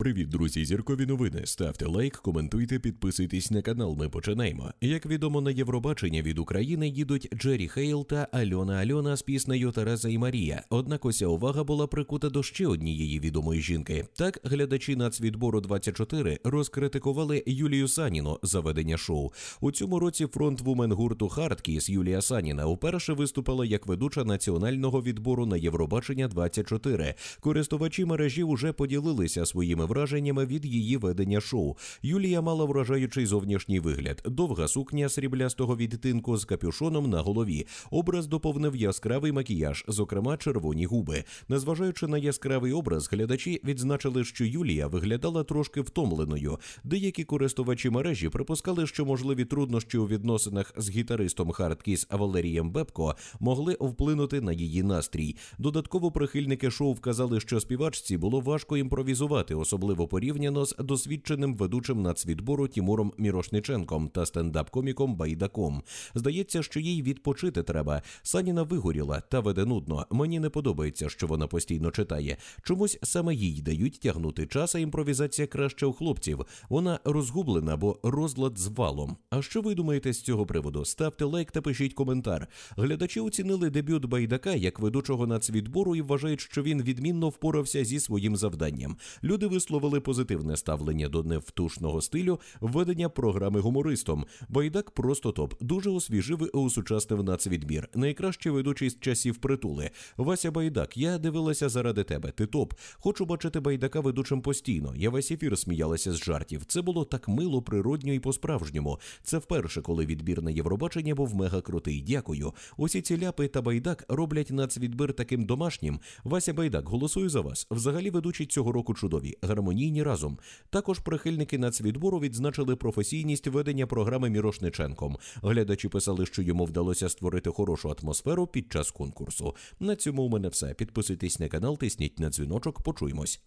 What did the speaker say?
Привіт, друзі, зіркові новини. Ставте лайк, коментуйте, підписуйтесь на канал. Ми починаємо. Як відомо на Євробачення від України їдуть Джері Хейл та Альона Альона з піснею Тереза і Марія. Однак ося увага була прикута до ще однієї відомої жінки. Так, глядачі нацвідбору 24 розкритикували Юлію Саніну за ведення шоу. У цьому році фронтвумен гурту Хардкіс Юлія Саніна уперше виступила як ведуча національного відбору на Євробачення 24 Користувачі мережі вже поділилися своїми враженнями від її ведення шоу. Юлія мала вражаючий зовнішній вигляд, довга сукня сріблястого відтинку з капюшоном на голові. Образ доповнив яскравий макіяж, зокрема червоні губи. Незважаючи на яскравий образ, глядачі відзначили, що Юлія виглядала трошки втомленою. Деякі користувачі мережі припускали, що можливі труднощі у відносинах з гітаристом Хардкіс Валерієм Бебко могли вплинути на її настрій. Додатково прихильники шоу вказали, що співачці було важко імпровізувати, особливо особливо порівняно з досвідченим ведучим нацвідбору Тімуром Мірошниченком та стендап-коміком Байдаком. Здається, що їй відпочити треба. Саніна вигоріла та веде нудно. Мені не подобається, що вона постійно читає. Чомусь саме їй дають тягнути час, а імпровізація краще у хлопців. Вона розгублена, бо розлад з валом. А що ви думаєте з цього приводу? Ставте лайк та пишіть коментар. Глядачі оцінили дебют Байдака як ведучого нацвідбору і вважають, що він відмінно впорався зі своїм завданням. Люди висловлюють висловили позитивне ставлення до невтушного стилю введення програми гумористом. Байдак просто топ дуже освіжив і осучаснив нацвідбір. Найкращий ведучий з часів притули. Вася Байдак, я дивилася заради тебе. Ти топ. Хочу бачити байдака ведучим постійно. Я весь ефір сміялася з жартів. Це було так мило, природньо і по-справжньому. Це вперше, коли відбір на Євробачення був мега крутий. Дякую. Усі ці ляпи та байдак роблять нацвідбір таким домашнім. Вася Байдак, голосую за вас. Взагалі ведучі цього року чудові гармонійні разом. Також прихильники нацвідбору відзначили професійність ведення програми Мірошниченком. Глядачі писали, що йому вдалося створити хорошу атмосферу під час конкурсу. На цьому у мене все. Підписуйтесь на канал, тисніть на дзвіночок. Почуємось.